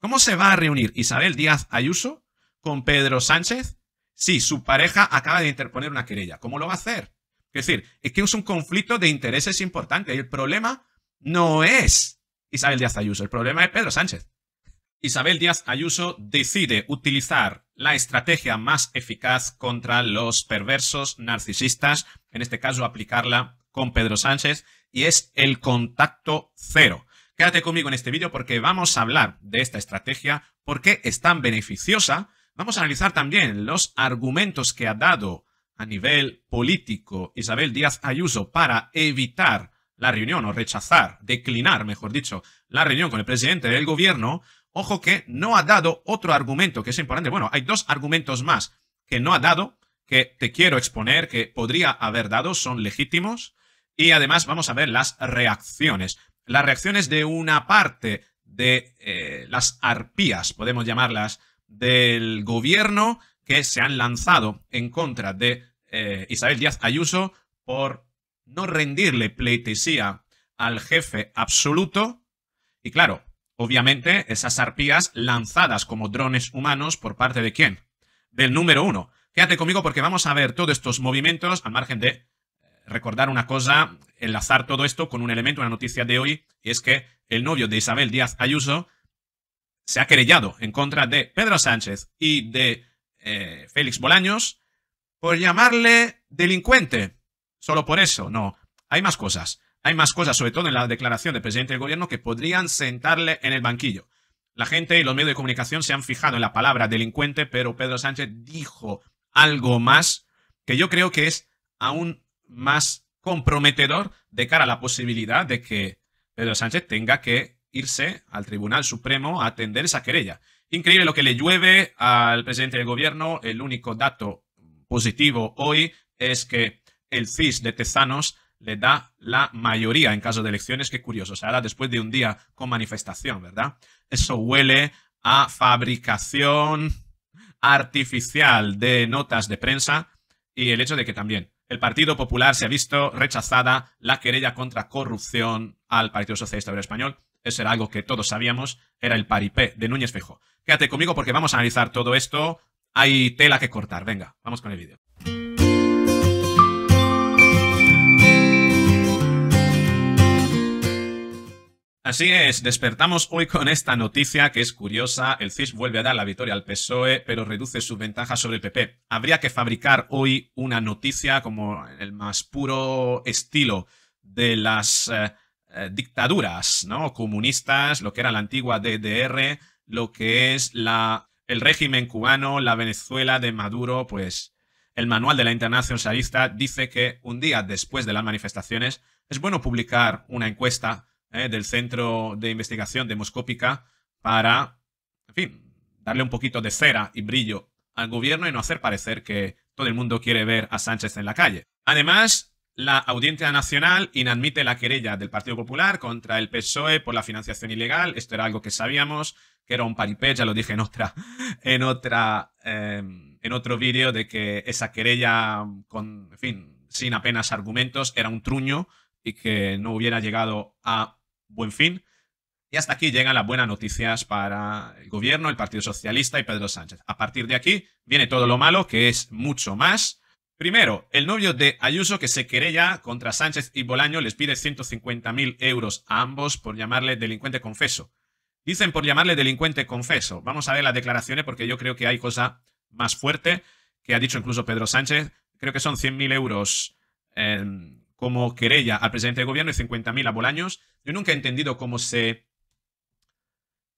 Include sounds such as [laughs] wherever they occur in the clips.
¿Cómo se va a reunir Isabel Díaz Ayuso con Pedro Sánchez si su pareja acaba de interponer una querella? ¿Cómo lo va a hacer? Es decir, es que es un conflicto de intereses importante. Y el problema no es Isabel Díaz Ayuso, el problema es Pedro Sánchez. Isabel Díaz Ayuso decide utilizar la estrategia más eficaz contra los perversos narcisistas, en este caso aplicarla con Pedro Sánchez, y es el contacto cero. Quédate conmigo en este vídeo porque vamos a hablar de esta estrategia, por qué es tan beneficiosa. Vamos a analizar también los argumentos que ha dado a nivel político Isabel Díaz Ayuso para evitar la reunión o rechazar, declinar, mejor dicho, la reunión con el presidente del gobierno. Ojo que no ha dado otro argumento que es importante. Bueno, hay dos argumentos más que no ha dado, que te quiero exponer, que podría haber dado, son legítimos. Y además vamos a ver las reacciones las reacciones de una parte de eh, las arpías, podemos llamarlas, del gobierno que se han lanzado en contra de eh, Isabel Díaz Ayuso por no rendirle pleitesía al jefe absoluto. Y claro, obviamente esas arpías lanzadas como drones humanos por parte de quién? Del número uno. Quédate conmigo porque vamos a ver todos estos movimientos al margen de recordar una cosa, enlazar todo esto con un elemento, una noticia de hoy, y es que el novio de Isabel Díaz Ayuso se ha querellado en contra de Pedro Sánchez y de eh, Félix Bolaños por llamarle delincuente. Solo por eso, no. Hay más cosas. Hay más cosas, sobre todo en la declaración del presidente del gobierno, que podrían sentarle en el banquillo. La gente y los medios de comunicación se han fijado en la palabra delincuente, pero Pedro Sánchez dijo algo más que yo creo que es aún más comprometedor de cara a la posibilidad de que Pedro Sánchez tenga que irse al Tribunal Supremo a atender esa querella. Increíble lo que le llueve al presidente del gobierno. El único dato positivo hoy es que el CIS de Tezanos le da la mayoría en caso de elecciones. Qué curioso, o se después de un día con manifestación, ¿verdad? Eso huele a fabricación artificial de notas de prensa y el hecho de que también el Partido Popular se ha visto rechazada la querella contra corrupción al Partido Socialista Español. Eso era algo que todos sabíamos, era el paripé de Núñez Fejo. Quédate conmigo porque vamos a analizar todo esto. Hay tela que cortar. Venga, vamos con el vídeo. Así es, despertamos hoy con esta noticia que es curiosa. El CIS vuelve a dar la victoria al PSOE, pero reduce sus ventajas sobre el PP. Habría que fabricar hoy una noticia como el más puro estilo de las eh, eh, dictaduras ¿no? comunistas, lo que era la antigua DDR, lo que es la, el régimen cubano, la Venezuela de Maduro, pues el manual de la internacionalista dice que un día después de las manifestaciones es bueno publicar una encuesta eh, del Centro de Investigación Demoscópica para, en fin, darle un poquito de cera y brillo al gobierno y no hacer parecer que todo el mundo quiere ver a Sánchez en la calle. Además, la Audiencia Nacional inadmite la querella del Partido Popular contra el PSOE por la financiación ilegal. Esto era algo que sabíamos, que era un paripé, ya lo dije en otra, [laughs] en otra, em, en otro vídeo, de que esa querella con, fin, sin apenas argumentos, era un truño y que no hubiera llegado a buen fin. Y hasta aquí llegan las buenas noticias para el gobierno, el Partido Socialista y Pedro Sánchez. A partir de aquí viene todo lo malo, que es mucho más. Primero, el novio de Ayuso que se querella contra Sánchez y Bolaño les pide 150.000 euros a ambos por llamarle delincuente confeso. Dicen por llamarle delincuente confeso. Vamos a ver las declaraciones porque yo creo que hay cosa más fuerte que ha dicho incluso Pedro Sánchez. Creo que son 100.000 euros eh, como querella al presidente del gobierno y 50.000 a Bolaños. Yo nunca he entendido cómo se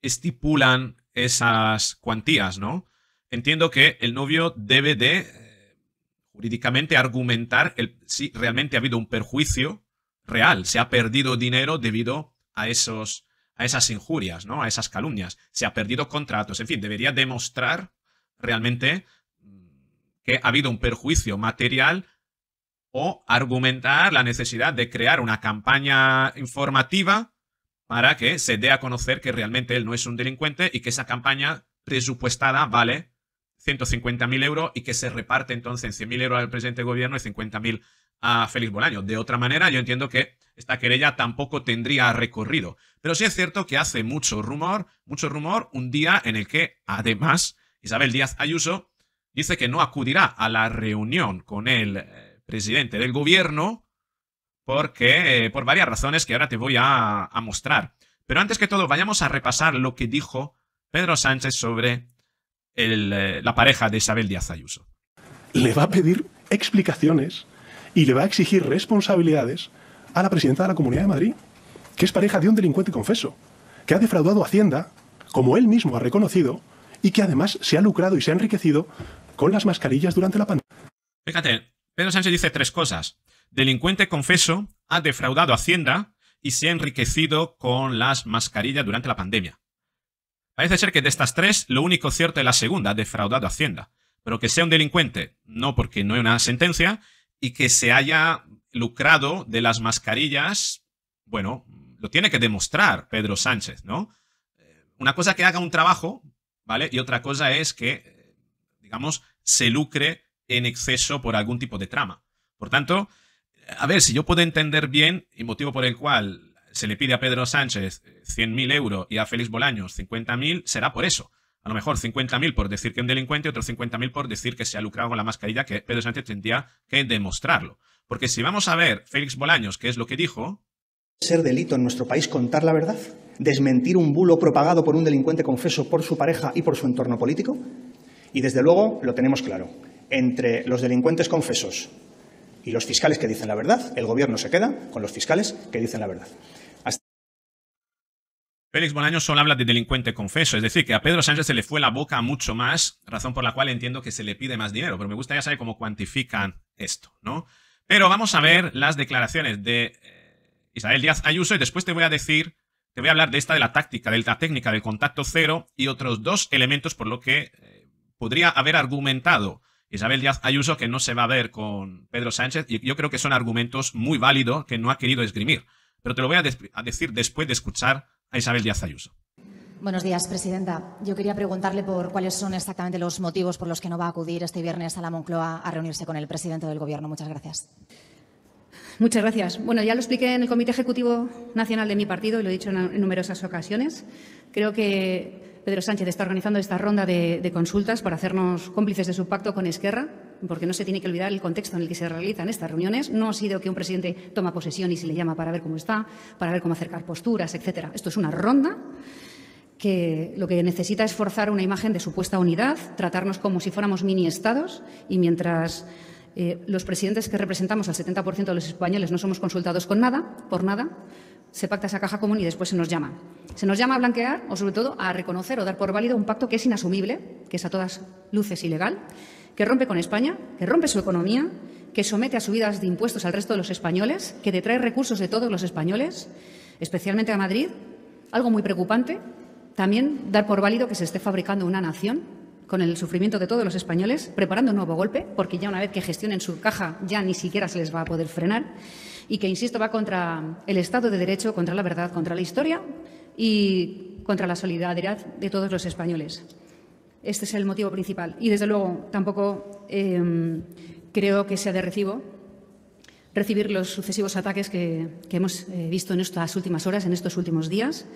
estipulan esas cuantías, ¿no? Entiendo que el novio debe de eh, jurídicamente argumentar el, si realmente ha habido un perjuicio real, se ha perdido dinero debido a esos a esas injurias, ¿no? A esas calumnias, se ha perdido contratos, en fin, debería demostrar realmente mm, que ha habido un perjuicio material o argumentar la necesidad de crear una campaña informativa para que se dé a conocer que realmente él no es un delincuente y que esa campaña presupuestada vale 150.000 euros y que se reparte entonces 100.000 euros al presidente gobierno y 50.000 a Félix Bolaño. De otra manera, yo entiendo que esta querella tampoco tendría recorrido. Pero sí es cierto que hace mucho rumor, mucho rumor, un día en el que, además, Isabel Díaz Ayuso dice que no acudirá a la reunión con él presidente del gobierno, porque eh, por varias razones que ahora te voy a, mostrar. Pero antes que todo, vayamos a repasar lo que dijo Pedro Sánchez sobre eh, la pareja de Isabel Díaz Ayuso. Le va a pedir explicaciones y le va a exigir responsabilidades a la presidenta de la Comunidad de Madrid, que es pareja de un delincuente confeso, que ha defraudado Hacienda, como él mismo ha reconocido, y que además se ha lucrado y se ha enriquecido con las mascarillas durante la pandemia. Fíjate, Pedro Sánchez dice tres cosas. Delincuente confeso, ha defraudado Hacienda y se ha enriquecido con las mascarillas durante la pandemia. Parece ser que de estas tres, lo único cierto es la segunda, ha defraudado Hacienda. Pero que sea un delincuente, no porque no hay una sentencia, y que se haya lucrado de las mascarillas, bueno, lo tiene que demostrar Pedro Sánchez, ¿no? Eh, una cosa que haga un trabajo, ¿vale? Y otra cosa es que, digamos, se lucre en exceso por algún tipo de trama. Por tanto, a ver, si yo puedo entender bien el motivo por el cual se le pide a Pedro Sánchez 100.000 eh, euros y a Félix Bolaños 50.000, será por eso. A lo mejor 50.000 por decir que es un delincuente y otros 50.000 por decir que se ha lucrado con la mascarilla, que Pedro Sánchez tendría que demostrarlo. Porque si vamos a ver Félix Bolaños, qué es lo que dijo... Ser delito en nuestro país contar la verdad, desmentir un bulo propagado por un delincuente confeso por su pareja y por su entorno político. Y desde luego lo tenemos claro entre los delincuentes confesos y los fiscales que dicen la verdad, el gobierno se queda con los fiscales que dicen la verdad. Félix Bolaño solo habla de delincuente confeso, es decir, que a Pedro Sánchez se le fue la boca mucho más, razón por la cual entiendo que se le pide más dinero, pero me gustaría saber cómo cuantifican esto, ¿no? Pero vamos a ver las declaraciones de eh, Isabel Díaz Ayuso y después te voy a decir, te voy a hablar de esta, de la táctica, de la técnica del contacto cero y otros dos elementos por lo que eh, podría haber argumentado Isabel Díaz Ayuso que no se va a ver con Pedro Sánchez y yo creo que son argumentos muy válidos que no ha querido esgrimir. Pero te lo voy a, decir después de escuchar a Isabel Díaz Ayuso. Buenos días, presidenta. Yo quería preguntarle por cuáles son exactamente los motivos por los que no va a acudir este viernes a la Moncloa a reunirse con el presidente del Gobierno. Muchas gracias. Muchas gracias. Bueno, ya lo expliqué en el Comité Ejecutivo Nacional de mi partido y lo he dicho en numerosas ocasiones. Creo que Pedro Sánchez está organizando esta ronda de, consultas para hacernos cómplices de su pacto con Esquerra, porque no se tiene que olvidar el contexto en el que se realizan estas reuniones. No ha sido que un presidente toma posesión y se le llama para ver cómo está, para ver cómo acercar posturas, etcétera. Esto es una ronda que lo que necesita es forzar una imagen de supuesta unidad, tratarnos como si fuéramos mini estados y mientras eh, los presidentes que representamos al 70% de los españoles no somos consultados con nada, por nada, se pacta esa caja común y después se nos llama. Se nos llama a blanquear o sobre todo a reconocer o dar por válido un pacto que es inasumible, que es a todas luces ilegal, que rompe con España, que rompe su economía, que somete a subidas de impuestos al resto de los españoles, que detrae recursos de todos los españoles, especialmente a Madrid. Algo muy preocupante, también dar por válido que se esté fabricando una nación con el sufrimiento de todos los españoles, preparando un nuevo golpe, porque ya una vez que gestionen su caja ya ni siquiera se les va a poder frenar, y que, insisto, va contra el Estado de Derecho, contra la verdad, contra la historia y contra la solidaridad de todos los españoles. Este es el motivo principal. Y, desde luego, tampoco em, creo que sea de recibo recibir los sucesivos ataques que, hemos eh, visto en estas últimas horas, en estos últimos días.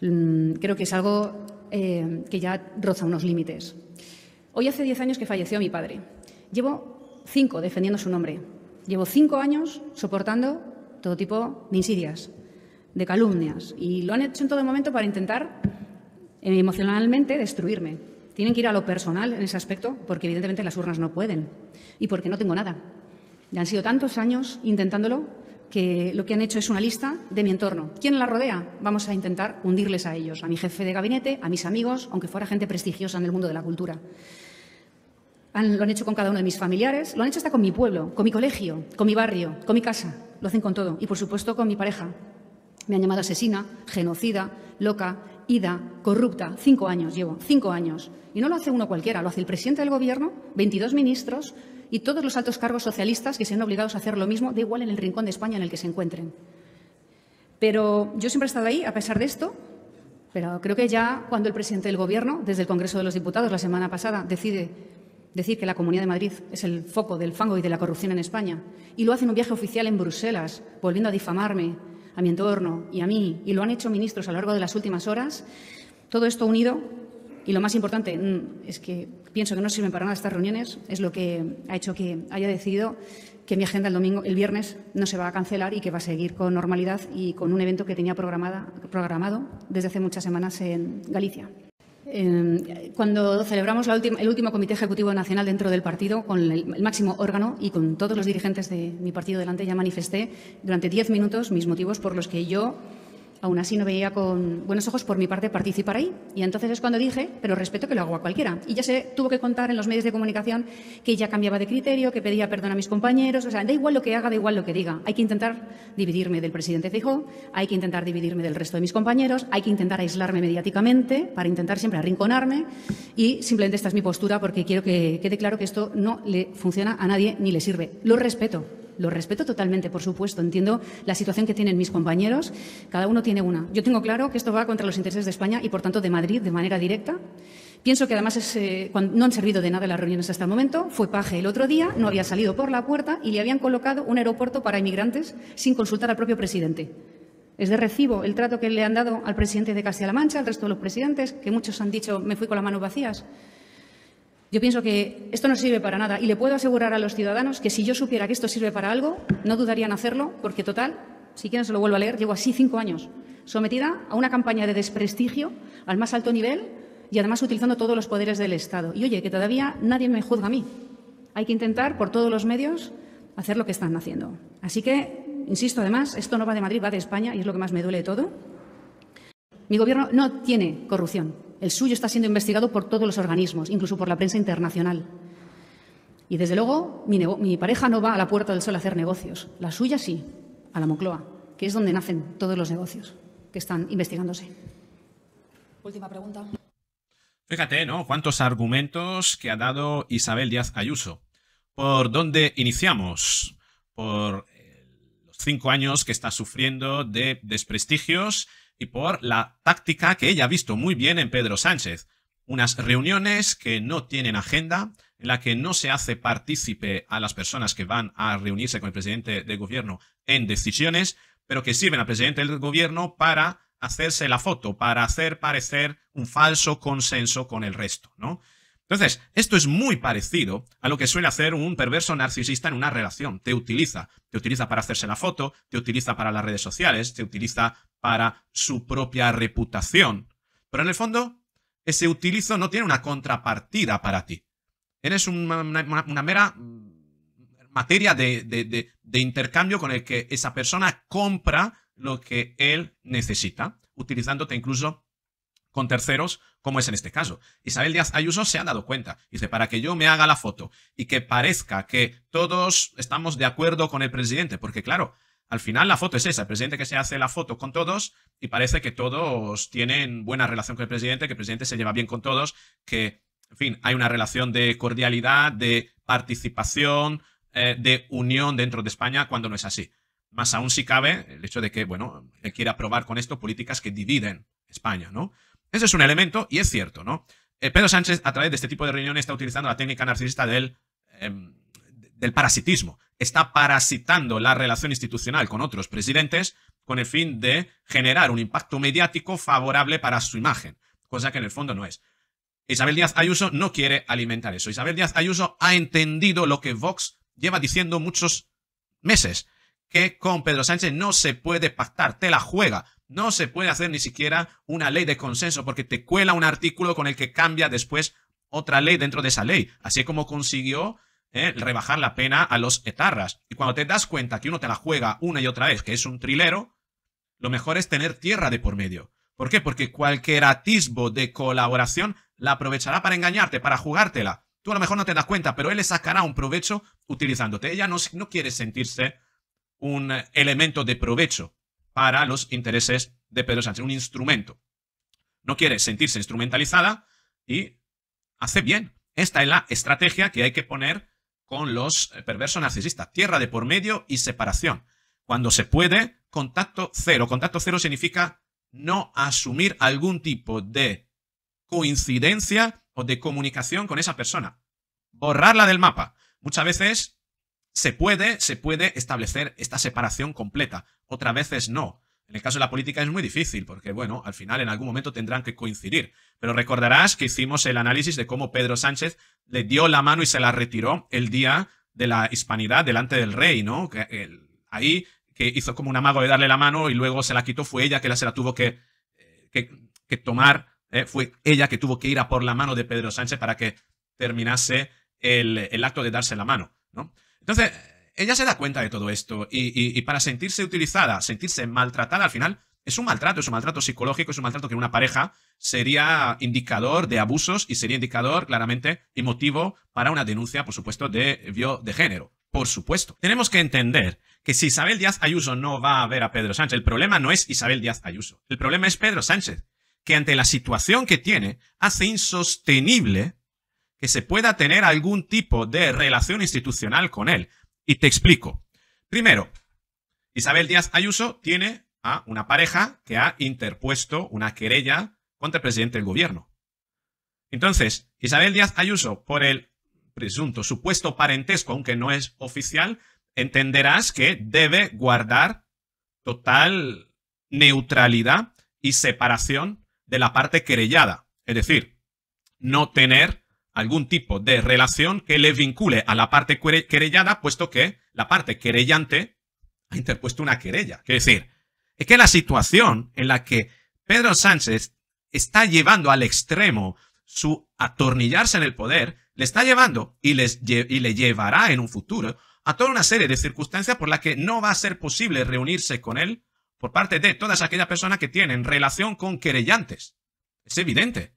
Mm, creo que es algo eh, que ya roza unos límites. Hoy hace diez años que falleció mi padre. Llevo cinco defendiendo su nombre. Llevo cinco años soportando todo tipo de insidias, de calumnias. Y lo han hecho en todo momento para intentar eh, emocionalmente destruirme. Tienen que ir a lo personal en ese aspecto, porque evidentemente las urnas no pueden y porque no tengo nada. Ya han sido tantos años intentándolo que lo que han hecho es una lista de mi entorno. ¿Quién la rodea? Vamos a intentar hundirles a ellos, a mi jefe de gabinete, a mis amigos, aunque fuera gente prestigiosa en el mundo de la cultura. lo han hecho con cada uno de mis familiares, lo han hecho hasta con mi pueblo, con mi colegio, con mi barrio, con mi casa. Lo hacen con todo. Y, por supuesto, con mi pareja. Me han llamado asesina, genocida, loca, ida, corrupta. Cinco años llevo, cinco años. Y no lo hace uno cualquiera, lo hace el presidente del Gobierno, 22 ministros, y todos los altos cargos socialistas que se han obligado a hacer lo mismo, da igual en el rincón de España en el que se encuentren. Pero yo siempre he estado ahí, a pesar de esto, pero creo que ya cuando el presidente del Gobierno, desde el Congreso de los Diputados la semana pasada, decide decir que la Comunidad de Madrid es el foco del fango y de la corrupción en España, y lo hace en un viaje oficial en Bruselas, volviendo a difamarme a mi entorno y a mí, y lo han hecho ministros a lo largo de las últimas horas, todo esto unido y lo más importante mm, es que pienso que no sirven para nada estas reuniones, es lo que ha hecho que haya decidido que mi agenda el domingo, el viernes, no se va a cancelar y que va a seguir con normalidad y con un evento que tenía programada, programado desde hace muchas semanas en Galicia. Eh, cuando celebramos el último Comité Ejecutivo Nacional dentro del partido, con el, máximo órgano y con todos los dirigentes de mi partido delante, ya manifesté durante diez minutos mis motivos por los que yo aún así no veía con buenos ojos por mi parte participar ahí. Y entonces es cuando dije, pero respeto que lo hago a cualquiera. Y ya se tuvo que contar en los medios de comunicación que ya cambiaba de criterio, que pedía perdón a mis compañeros. O sea, da igual lo que haga, da igual lo que diga. Hay que intentar dividirme del presidente Fijó, hay que intentar dividirme del resto de mis compañeros, hay que intentar aislarme mediáticamente para intentar siempre arrinconarme. Y simplemente esta es mi postura porque quiero que quede claro que esto no le funciona a nadie ni le sirve. Lo respeto. Lo respeto totalmente, por supuesto. Entiendo la situación que tienen mis compañeros. Cada uno tiene una. Yo tengo claro que esto va contra los intereses de España y, por tanto, de Madrid de manera directa. Pienso que además eh, no han servido de nada las reuniones hasta el momento. Fue paje el otro día, no había salido por la puerta y le habían colocado un aeropuerto para inmigrantes sin consultar al propio presidente. Es de recibo el trato que le han dado al presidente de Castilla-La Mancha, al resto de los presidentes, que muchos han dicho me fui con las manos vacías. Yo pienso que esto no sirve para nada y le puedo asegurar a los ciudadanos que si yo supiera que esto sirve para algo, no dudarían en hacerlo, porque total, si quieren se lo vuelvo a leer, llevo así cinco años, sometida a una campaña de desprestigio al más alto nivel y además utilizando todos los poderes del Estado. Y oye, que todavía nadie me juzga a mí. Hay que intentar por todos los medios hacer lo que están haciendo. Así que, insisto, además, esto no va de Madrid, va de España y es lo que más me duele de todo. Mi gobierno no tiene corrupción. El suyo está siendo investigado por todos los organismos, incluso por la prensa internacional. Y desde luego, mi, pareja no va a la Puerta del Sol a hacer negocios. La suya sí, a la Moncloa, que es donde nacen todos los negocios que están investigándose. Última pregunta. Fíjate, ¿no? Cuántos argumentos que ha dado Isabel Díaz Ayuso. ¿Por dónde iniciamos? Por eh, los cinco años que está sufriendo de desprestigios y por la táctica que ella ha visto muy bien en Pedro Sánchez. Unas reuniones que no tienen agenda, en la que no se hace partícipe a las personas que van a reunirse con el presidente del gobierno en decisiones, pero que sirven al presidente del gobierno para hacerse la foto, para hacer parecer un falso consenso con el resto, ¿no? Entonces, esto es muy parecido a lo que suele hacer un perverso narcisista en una relación. Te utiliza. Te utiliza para hacerse la foto, te utiliza para las redes sociales, te utiliza para su propia reputación. Pero en el fondo, ese utilizo no tiene una contrapartida para ti. Eres una, mera mm, materia de, de intercambio con el que esa persona compra lo que él necesita, utilizándote incluso con terceros, como es en este caso. Isabel Díaz Ayuso se ha dado cuenta. Dice, para que yo me haga la foto y que parezca que todos estamos de acuerdo con el presidente, porque claro, al final la foto es esa, el presidente que se hace la foto con todos y parece que todos tienen buena relación con el presidente, que el presidente se lleva bien con todos, que, en fin, hay una relación de cordialidad, de participación, eh, de unión dentro de España cuando no es así. Más aún si cabe el hecho de que, bueno, le quiere aprobar con esto políticas que dividen España, ¿no? Ese es un elemento y es cierto, ¿no? Eh, Pedro Sánchez, a través de este tipo de reuniones, está utilizando la técnica narcisista del, em, del parasitismo. Está parasitando la relación institucional con otros presidentes con el fin de generar un impacto mediático favorable para su imagen, cosa que en el fondo no es. Isabel Díaz Ayuso no quiere alimentar eso. Isabel Díaz Ayuso ha entendido lo que Vox lleva diciendo muchos meses, que con Pedro Sánchez no se puede pactar, te la juega, no se puede hacer ni siquiera una ley de consenso porque te cuela un artículo con el que cambia después otra ley dentro de esa ley. Así como consiguió eh, rebajar la pena a los etarras. Y cuando te das cuenta que uno te la juega una y otra vez, que es un trilero, lo mejor es tener tierra de por medio. ¿Por qué? Porque cualquier atisbo de colaboración la aprovechará para engañarte, para jugártela. Tú a lo mejor no te das cuenta, pero él le sacará un provecho utilizándote. Ella no, no quiere sentirse un elemento de provecho para los intereses de Pedro Sánchez, un instrumento. No quiere sentirse instrumentalizada y hace bien. Esta es la estrategia que hay que poner con los eh, perversos narcisistas. Tierra de por medio y separación. Cuando se puede, contacto cero. Contacto cero significa no asumir algún tipo de coincidencia o de comunicación con esa persona. Borrarla del mapa. Muchas veces se puede, se puede establecer esta separación completa otras veces no. En el caso de la política es muy difícil, porque bueno, al final en algún momento tendrán que coincidir. Pero recordarás que hicimos el análisis de cómo Pedro Sánchez le dio la mano y se la retiró el día de la hispanidad delante del rey, ¿no? Que, ahí que hizo como un amago de darle la mano y luego se la quitó, fue ella que la, se la tuvo que, eh, que, tomar, eh, fue ella que tuvo que ir a por la mano de Pedro Sánchez para que terminase el, el acto de darse la mano, ¿no? Entonces, ella se da cuenta de todo esto y, para sentirse utilizada, sentirse maltratada al final, es un maltrato, es un maltrato psicológico, es un maltrato que en una pareja sería indicador de abusos y sería indicador claramente y motivo para una denuncia, por supuesto, de vio de género. Por supuesto. Tenemos que entender que si Isabel Díaz Ayuso no va a ver a Pedro Sánchez, el problema no es Isabel Díaz Ayuso, el problema es Pedro Sánchez, que ante la situación que tiene hace insostenible que se pueda tener algún tipo de relación institucional con él. Y te explico. Primero, Isabel Díaz Ayuso tiene a una pareja que ha interpuesto una querella contra el presidente del gobierno. Entonces, Isabel Díaz Ayuso, por el presunto supuesto parentesco, aunque no es oficial, entenderás que debe guardar total neutralidad y separación de la parte querellada. Es decir, no tener algún tipo de relación que le vincule a la parte querellada, puesto que la parte querellante ha interpuesto una querella. Es decir, es que la situación en la que Pedro Sánchez está llevando al extremo su atornillarse en el poder, le está llevando y, y le llevará en un futuro a toda una serie de circunstancias por las que no va a ser posible reunirse con él por parte de todas aquellas personas que tienen relación con querellantes. Es evidente.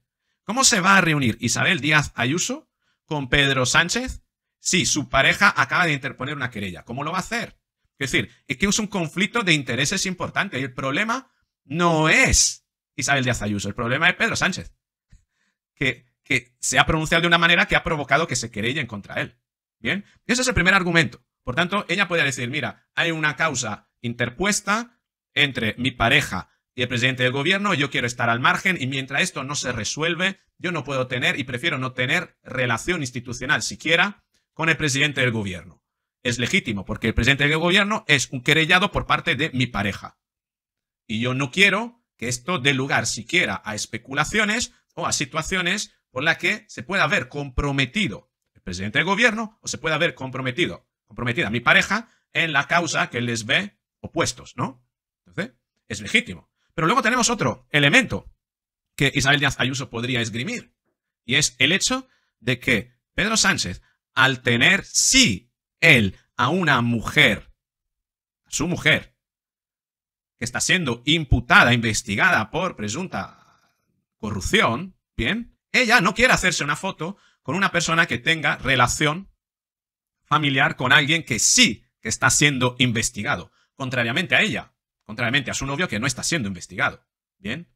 ¿Cómo se va a reunir Isabel Díaz Ayuso con Pedro Sánchez si su pareja acaba de interponer una querella? ¿Cómo lo va a hacer? Es decir, es que es un conflicto de intereses importante y el problema no es Isabel Díaz Ayuso, el problema es Pedro Sánchez, que, que se ha pronunciado de una manera que ha provocado que se querellen contra él. Bien, ese es el primer argumento. Por tanto, ella podría decir, mira, hay una causa interpuesta entre mi pareja y el presidente del gobierno, yo quiero estar al margen y mientras esto no se resuelve, yo no puedo tener y prefiero no tener relación institucional siquiera con el presidente del gobierno. Es legítimo porque el presidente del gobierno es un querellado por parte de mi pareja. Y yo no quiero que esto dé lugar siquiera a especulaciones o a situaciones por las que se pueda haber comprometido el presidente del gobierno o se pueda haber comprometido, comprometida mi pareja en la causa que les ve opuestos, ¿no? Entonces, es legítimo. Pero luego tenemos otro elemento que Isabel Díaz Ayuso podría esgrimir, y es el hecho de que Pedro Sánchez, al tener, sí, él, a una mujer, a su mujer, que está siendo imputada, investigada por presunta corrupción, ¿bien? Ella no quiere hacerse una foto con una persona que tenga relación familiar con alguien que sí que está siendo investigado, contrariamente a ella contrariamente a su novio que no está siendo investigado. Bien.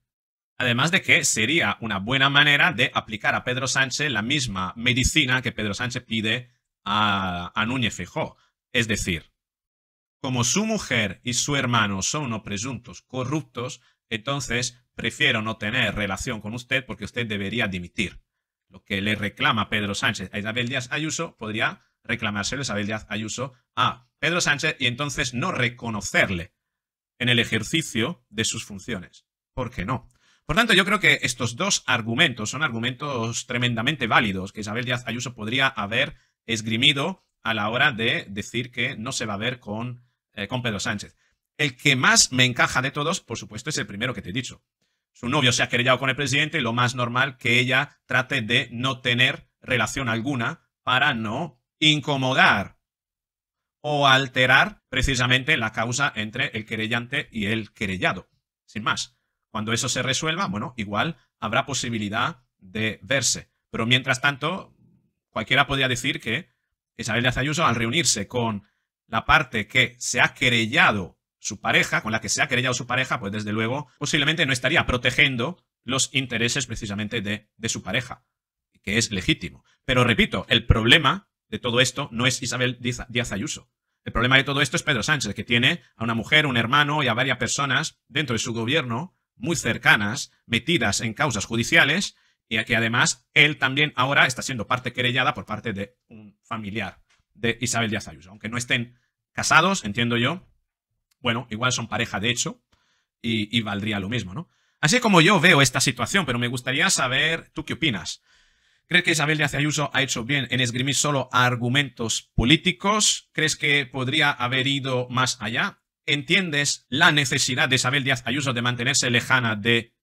Además de que sería una buena manera de aplicar a Pedro Sánchez la misma medicina que Pedro Sánchez pide a, Núñez Fijó. Es decir, como su mujer y su hermano son unos presuntos corruptos, entonces prefiero no tener relación con usted porque usted debería dimitir. Lo que le reclama Pedro Sánchez a Isabel Díaz Ayuso podría reclamárselo Isabel Díaz Ayuso a Pedro Sánchez y entonces no reconocerle en el ejercicio de sus funciones. ¿Por qué no? Por tanto, yo creo que estos dos argumentos son argumentos tremendamente válidos que Isabel Díaz Ayuso podría haber esgrimido a la hora de decir que no se va a ver con, eh, Pedro Sánchez. El que más me encaja de todos, por supuesto, es el primero que te he dicho. Su novio se ha querellado con el presidente y lo más normal que ella trate de no tener relación alguna para no incomodar o alterar precisamente la causa entre el querellante y el querellado. Sin más. Cuando eso se resuelva, bueno, igual habrá posibilidad de verse. Pero mientras tanto, cualquiera podría decir que Isabel de Ayuso, al reunirse con la parte que se ha querellado su pareja, con la que se ha querellado su pareja, pues desde luego posiblemente no estaría protegiendo los intereses precisamente de, de su pareja, que es legítimo. Pero repito, el problema de todo esto no es Isabel Díaz Ayuso. El problema de todo esto es Pedro Sánchez, que tiene a una mujer, un hermano y a varias personas dentro de su gobierno muy cercanas, metidas en causas judiciales, y a que además él también ahora está siendo parte querellada por parte de un familiar de Isabel Díaz Ayuso. Aunque no estén casados, entiendo yo, bueno, igual son pareja de hecho, y, valdría lo mismo, ¿no? Así como yo veo esta situación, pero me gustaría saber, ¿tú qué opinas? ¿Crees que Isabel Díaz Ayuso ha hecho bien en esgrimir solo argumentos políticos? ¿Crees que podría haber ido más allá? ¿Entiendes la necesidad de Isabel Díaz Ayuso de mantenerse lejana de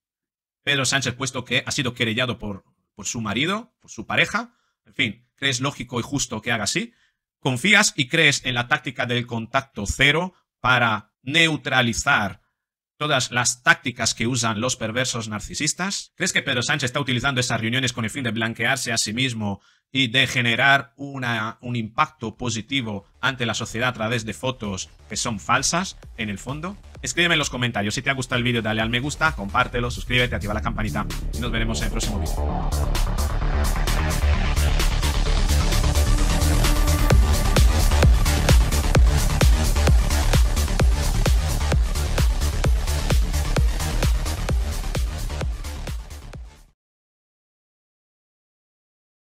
Pedro Sánchez, puesto que ha sido querellado por, por su marido, por su pareja? En fin, ¿crees lógico y justo que haga así? ¿Confías y crees en la táctica del contacto cero para neutralizar todas las tácticas que usan los perversos narcisistas? ¿Crees que Pedro Sánchez está utilizando esas reuniones con el fin de blanquearse a sí mismo y de generar una, un impacto positivo ante la sociedad a través de fotos que son falsas en el fondo? Escríbeme en los comentarios. Si te ha gustado el vídeo, dale al me gusta, compártelo, suscríbete, activa la campanita y nos veremos en el próximo vídeo.